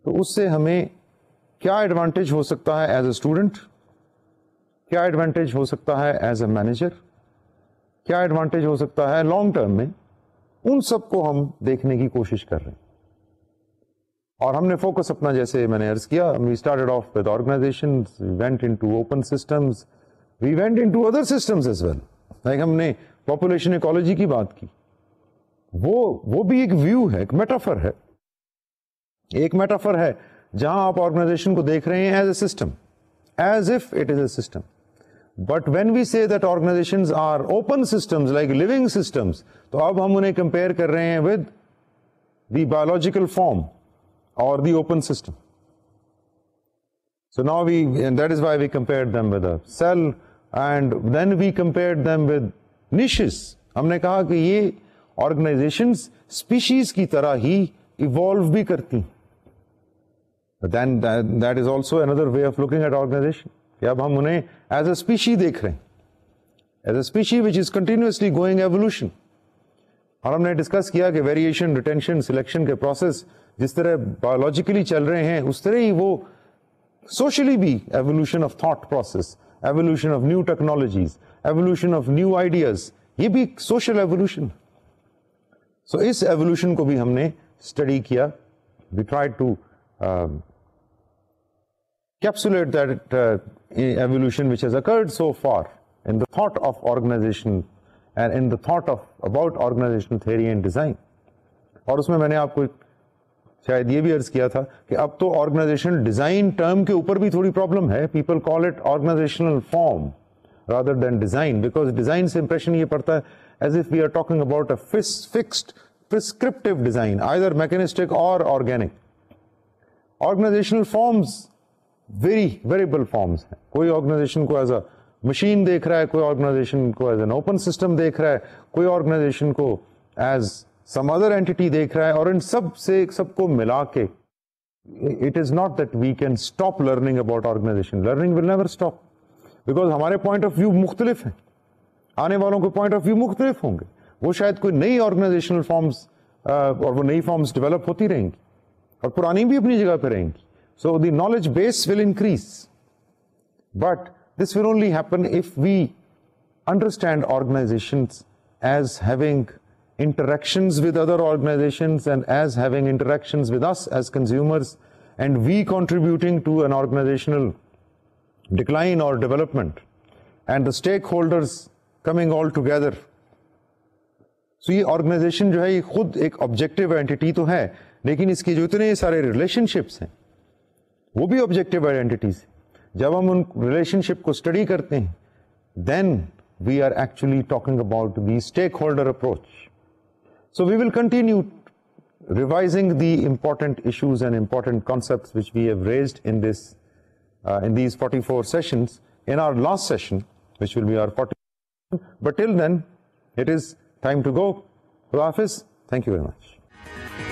तो उससे हमें क्या एडवांटेज हो सकता है एज अ स्टूडेंट क्या एडवांटेज हो सकता क्या एडवांटेज हो सकता है लॉन्ग टर्म में उन सबको हम देखने की कोशिश कर रहे हैं और हमने फोकस अपना जैसे मैंने अर्ज किया we started off with organization went into open systems we went into other systems as well like हमने पॉपुलेशन इकोलॉजी की बात की वो वो भी एक व्यू है एक मेटाफर है एक मेटाफर है जहां आप ऑर्गेनाइजेशन को देख रहे हैं as a system as if it is a system but when we say that organization are open systems like living systems तो अब हम उन्हें कंपेयर कर रहे हैं विद द बायोलॉजिकल फॉर्म और the open system so now we that is why we compare them with cell and then we compare them with niches हमने कहा कि ये ऑर्गेनाइजेशन स्पीशीज की तरह ही इवॉल्व भी करती then that is also another way of looking at organization या अब हम उन्हें एज अ स्पीशी देख रहे हैं as a species which is continuously going evolution और हमने डिस्कस किया कि वेरिएशन रिटेंशन सिलेक्शन के प्रोसेस जिस तरह बायोलॉजिकली चल रहे हैं उस तरह ही वो socially be evolution of thought process evolution of new technologies evolution of new ideas ये भी social evolution so इस evolution को भी हमने study किया we tried to um, capsulate that uh, evolution which has occurred so far in the thought of organization and in the thought of about organizational theory and design. और उसमें मैंने आपको शायद ये भी अर्ज किया था कि अब तो ऑर्गेनाइजेशन डिजाइन टर्म के ऊपर भी थोड़ी प्रॉब्लम है People call it organizational form rather than design because design impression ये पड़ता है as if we are talking about a fixed prescriptive design either mechanistic or organic. Organizational forms very variable forms हैं कोई organisation को as a machine देख रहा है कोई ऑर्गेनाइजेशन को एज एन ओपन सिस्टम देख रहा है कोई ऑर्गेनाइजेशन को एज सम अदर एंटिटी देख रहा है और इन सब से सबको मिला के it is not that we can stop learning about organization learning will never stop because हमारे पॉइंट ऑफ व्यू मुख्तलिफ हैं आने वालों के पॉइंट ऑफ व्यू मुख्तलिफ होंगे वो शायद कोई नई ऑर्गेनाइजेशनल फॉर्म्स और वो नई फॉर्म्स डेवलप होती रहेंगी और पुरानी भी अपनी जगह पर रहेंगी So the knowledge base will increase. But this will only happen if we understand organizations as having interactions with other organizations and as having interactions with us as consumers and we contributing to an organizational decline or development and the stakeholders coming all together. So ये organization जो है ये खुद एक objective entity तो है लेकिन इसके जो इतने सारे relationships हैं वो भी ऑब्जेक्टिव आइडेंटिटीज जब हम उन रिलेशनशिप को स्टडी करते हैं then we are actually talking about the stakeholder approach so we will continue revising the important issues and important concepts which we have raised in this uh, in these 44 sessions in our last session which will be our 40 but till then it is time to go to office thank you very much